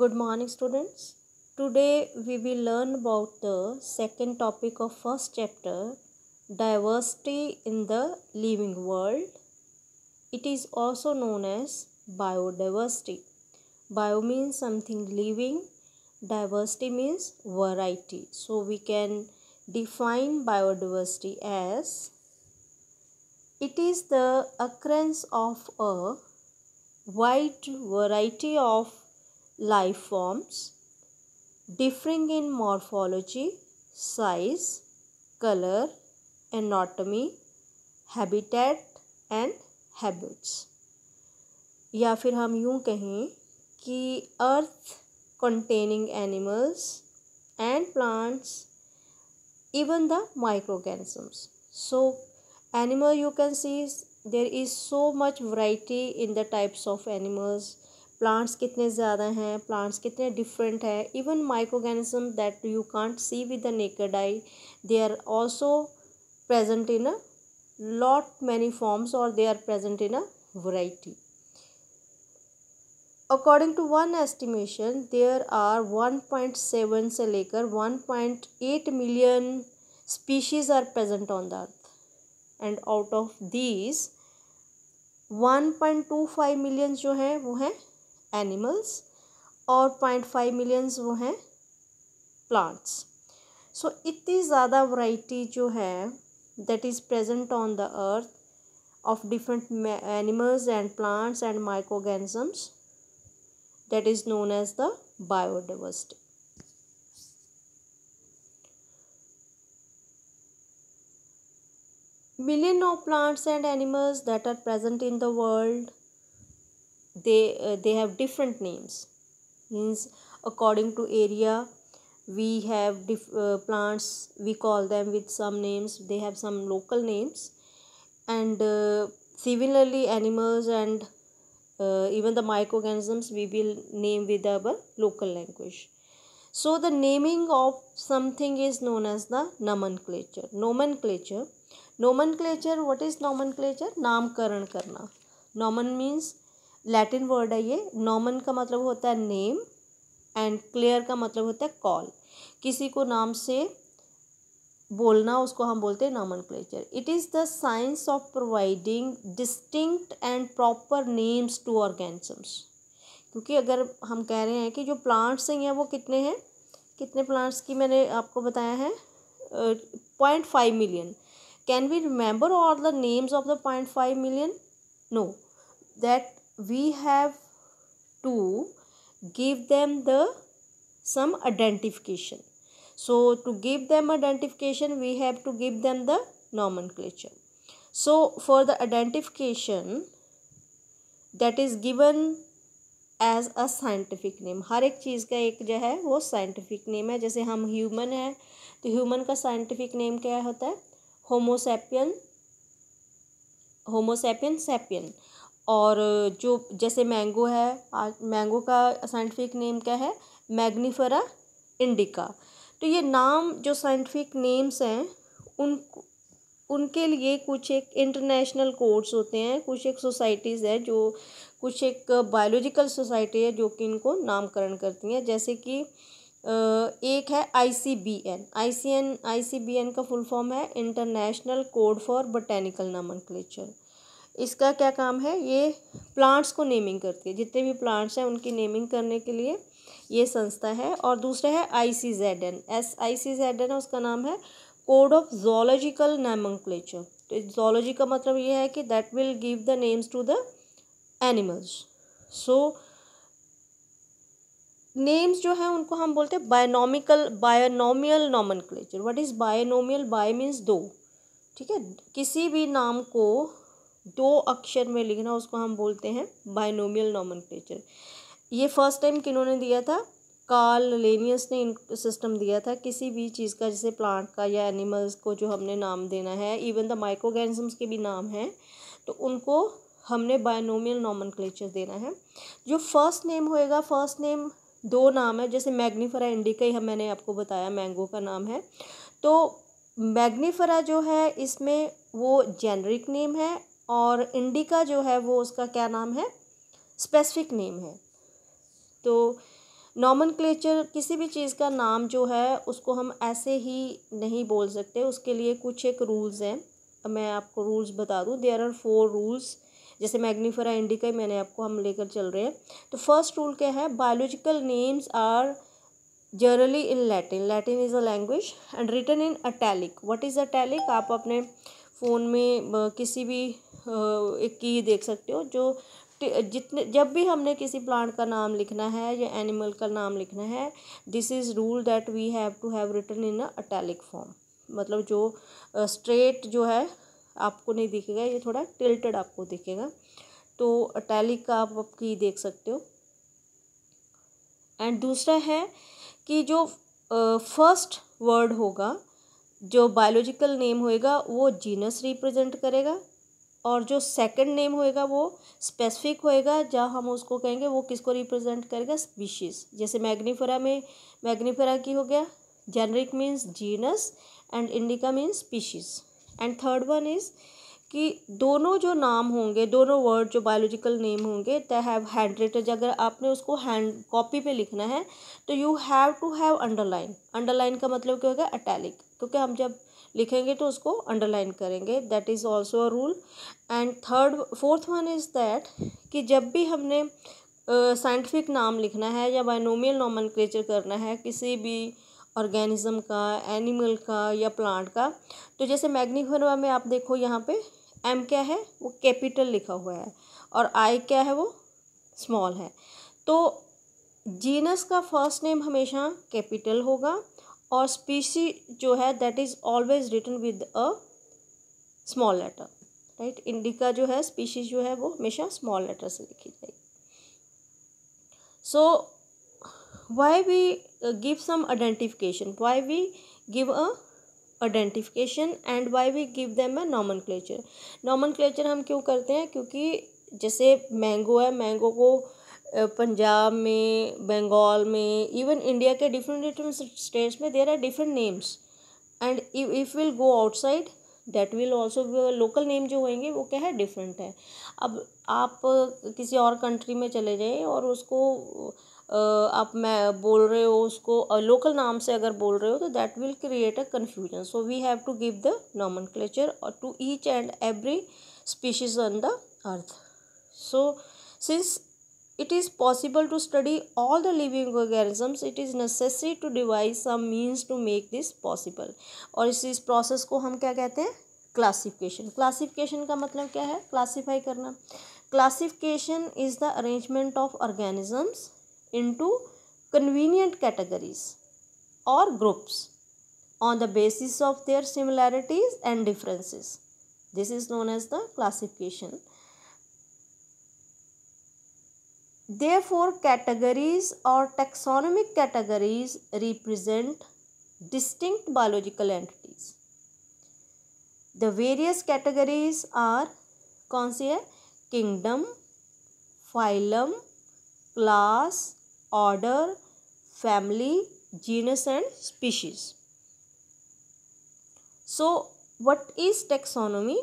good morning students today we will learn about the second topic of first chapter diversity in the living world it is also known as biodiversity bio means something living diversity means variety so we can define biodiversity as it is the occurrence of a wide variety of life forms differing in morphology, size, color, anatomy, habitat and habits. या फिर हम यूँ कहें कि earth containing animals and plants even the microorganisms so animal you can see there is so much variety in the types of animals plants कितने ज़्यादा हैं plants कितने डिफरेंट हैं even microorganisms that you can't see with the naked eye they are also present in a lot many forms और they are present in a variety according to one estimation there are one point seven से लेकर one point eight million species are present on the earth and out of these one point two five million जो हैं वो हैं animals और point five millions वो हैं plants so इतनी ज़्यादा वैरायटी जो है that is present on the earth of different animals and plants and microorganisms that is known as the biodiversity million of plants and animals that are present in the world they uh, they have different names means according to area we have diff, uh, plants we call them with some names they have some local names and uh, similarly animals and uh, even the microorganisms we will name with our local language so the naming of something is known as the nomenclature nomenclature nomenclature what is nomenclature namkaran karna nomen means Latin word है ये नॉमन का मतलब होता है name and clear का मतलब होता है कॉल किसी को नाम से बोलना उसको हम बोलते हैं nomenclature it is the science of providing distinct and proper names to organisms क्योंकि अगर हम कह रहे हैं कि जो प्लांट्स हैं वो कितने हैं कितने प्लांट्स की मैंने आपको बताया है point five million can we remember all the names of the point five million no that we have to give them the some identification so to give them identification we have to give them the nomenclature so for the identification that is given as a scientific name हर एक चीज़ का एक जो है वो scientific name है जैसे हम ह्यूमन है तो ह्यूमन का साइंटिफिक नेम क्या होता है होमोसेपियन होमोसेपियन सेपियन और जो जैसे मैंगो है मैंगो का साइंटिफिक नेम क्या है मैग्नीफरा इंडिका तो ये नाम जो साइंटिफिक नेम्स हैं उन उनके लिए कुछ एक इंटरनेशनल कोड्स होते हैं कुछ एक सोसाइटीज़ है जो कुछ एक बायोलॉजिकल सोसाइटी है जो कि इनको नामकरण करती हैं जैसे कि एक है I C B N I C N I C B N का फुल फॉर्म है international code for botanical nomenclature इसका क्या काम है ये प्लांट्स को नेमिंग करती है जितने भी प्लांट्स हैं उनकी नेमिंग करने के लिए ये संस्था है और दूसरा है I C Z N I C C Z एन है उसका नाम है कोड ऑफ जोलॉजिकल नेमोक्लेचर तो जोलॉजी का मतलब ये है कि that will give the names to the animals so names जो है उनको हम बोलते हैं binominal binomial nomenclature what is binomial by means दो ठीक है किसी भी नाम को दो अक्षर में लिखना उसको हम बोलते हैं बाइनोमियल नॉमन ये फर्स्ट टाइम किन्होंने दिया था कार्ल लेनियस ने इन सिस्टम दिया था किसी भी चीज़ का जैसे प्लांट का या एनिमल्स को जो हमने नाम देना है इवन द माइक्रोगेनिजम्स के भी नाम हैं तो उनको हमने बायनोमियल नॉमन देना है जो फर्स्ट नेम होएगा फर्स्ट नेम दो नाम है जैसे मैग्नीफरा इंडिका ही हम मैंने आपको बताया मैंगो का नाम है तो मैग्नीफरा जो है इसमें वो जेनरिक नेम है और इंडिका जो है वो उसका क्या नाम है स्पेसिफिक नेम है तो नॉमन क्लेचर किसी भी चीज़ का नाम जो है उसको हम ऐसे ही नहीं बोल सकते उसके लिए कुछ एक रूल्स हैं मैं आपको रूल्स बता दूँ देर आर फोर रूल्स जैसे मैग्नीफरा इंडिका ही मैंने आपको हम लेकर चल रहे हैं तो फर्स्ट रूल क्या है biological names are generally in Latin Latin is a language and written in italic what is italic आप अपने फ़ोन में किसी भी एक की देख सकते हो जो जितने जब भी हमने किसी प्लांट का नाम लिखना है या एनिमल का नाम लिखना है this is rule that we have to have written in italic form मतलब जो स्ट्रेट जो है आपको नहीं दिखेगा ये थोड़ा टिल्टेड आपको दिखेगा तो अटैलिक का आप आपकी देख सकते हो एंड दूसरा है कि जो फर्स्ट वर्ड होगा जो बायोलॉजिकल नेम होएगा वो जीनस रिप्रेजेंट करेगा और जो सेकंड नेम होएगा वो स्पेसिफिक होएगा जहाँ हम उसको कहेंगे वो किसको रिप्रेजेंट करेगा स्पीशीज़ जैसे मैग्नीफेरा में मैग्नीफेरा की हो गया generic means genus and indica means species and third one is कि दोनों जो नाम होंगे दोनों वर्ड जो बायोलॉजिकल नेम होंगे दे हैव हैंड रिटर्ज अगर आपने उसको हैंड कॉपी पे लिखना है तो you have to have underline underline का मतलब क्या होगा अटैलिक क्योंकि हम जब लिखेंगे तो उसको अंडरलाइन करेंगे that is also a rule and third fourth one is that कि जब भी हमने साइंटिफिक uh, नाम लिखना है या बायनोमियल नॉमन करना है किसी भी ऑर्गेनिज़म का एनिमल का या प्लांट का तो जैसे मैग्निफरवा में आप देखो यहाँ पे एम क्या है वो कैपिटल लिखा हुआ है और आई क्या है वो स्मॉल है तो जीनस का फर्स्ट नेम हमेशा कैपिटल होगा और स्पीसी जो है that is always written with a small letter right indica जो है स्पीशीज जो है वो हमेशा स्मॉल लेटर से लिखी जाएगी so why we give some identification why we give a identification and why we give them a nomenclature nomenclature हम क्यों करते हैं क्योंकि जैसे मैंगो है मैंगो को पंजाब में बंगाल में इवन इंडिया के डिफरेंट डिफरेंट स्टेट्स में there are different names and if will go outside that will also local name जो होंगे वो क्या है डिफरेंट है अब आप किसी और कंट्री में चले जाए और उसको आप मैं बोल रहे हो उसको लोकल नाम से अगर बोल रहे हो तो that will create a confusion so we have to give the nomenclature और to each and every species on the earth so since it is possible to study all the living organisms it is necessary to devise some means to make this possible और इस इस process को हम क्या कहते हैं classification classification का मतलब क्या है classify करना classification is the arrangement of organisms into convenient categories or groups on the basis of their similarities and differences this is known as the classification Therefore, categories or taxonomic categories represent distinct biological entities. The various categories are kingdom, phylum, class, order, family, genus and species. So, what is taxonomy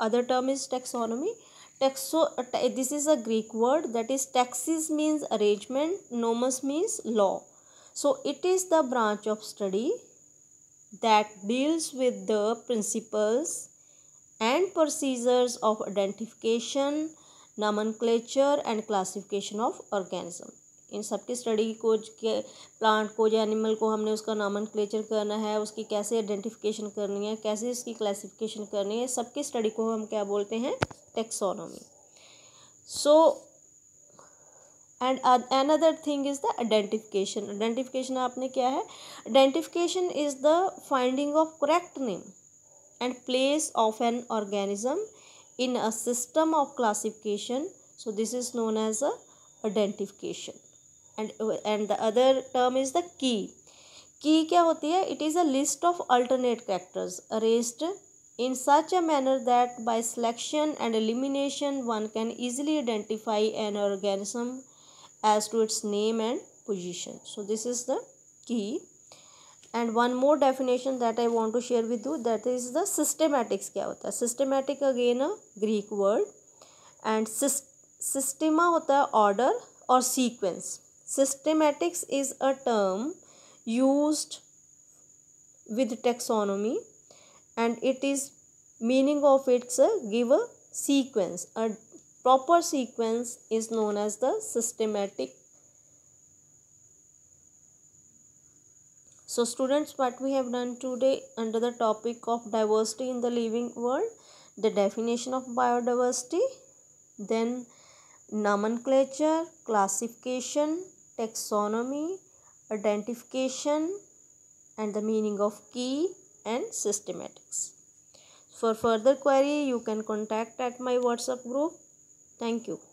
other term is taxonomy Taxo, uh, this is a Greek word that is taxis means arrangement, nomos means law. So it is the branch of study that deals with the principles and procedures of identification, nomenclature and classification of organism. इन सब की study को plant को या animal को हमने उसका नामन clutcher करना है उसकी कैसे आइडेंटिफिकेशन करनी है कैसे इसकी क्लासिफिकेशन करनी है सबके स्टडी को हम क्या बोलते हैं taxonomy so and another thing is the identification identification आपने क्या है identification is the finding of correct name and place of an organism in a system of classification so this is known as a identification And and the other term is the key key क्या होती है it is a list of alternate in such a manner that by selection and elimination one can easily identify an organism as to its name and position so this is the key and one more definition that i want to share with you that is the systematics kya hota systematic again a greek word and systema hota hai order or sequence Systematics is a term used with taxonomy and it is meaning of it's a uh, give a sequence. A proper sequence is known as the systematic. So students what we have done today under the topic of diversity in the living world, the definition of biodiversity, then nomenclature, classification, taxonomy, identification, and the meaning of key and systematics. For further query, you can contact at my WhatsApp group. Thank you.